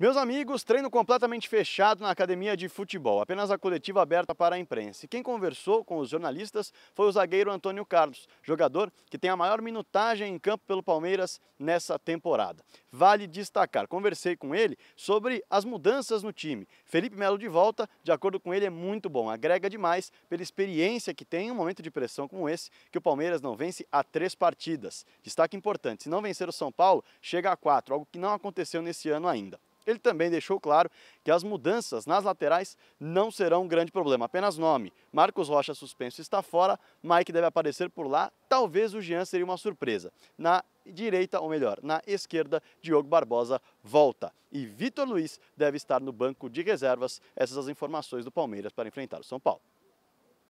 Meus amigos, treino completamente fechado na academia de futebol, apenas a coletiva aberta para a imprensa. E quem conversou com os jornalistas foi o zagueiro Antônio Carlos, jogador que tem a maior minutagem em campo pelo Palmeiras nessa temporada. Vale destacar, conversei com ele sobre as mudanças no time. Felipe Melo de volta, de acordo com ele, é muito bom, agrega demais pela experiência que tem em um momento de pressão como esse, que o Palmeiras não vence há três partidas. Destaque importante, se não vencer o São Paulo, chega a quatro, algo que não aconteceu nesse ano ainda. Ele também deixou claro que as mudanças nas laterais não serão um grande problema, apenas nome. Marcos Rocha suspenso está fora, Mike deve aparecer por lá, talvez o Jean seria uma surpresa. Na direita, ou melhor, na esquerda, Diogo Barbosa volta. E Vitor Luiz deve estar no banco de reservas. Essas as informações do Palmeiras para enfrentar o São Paulo.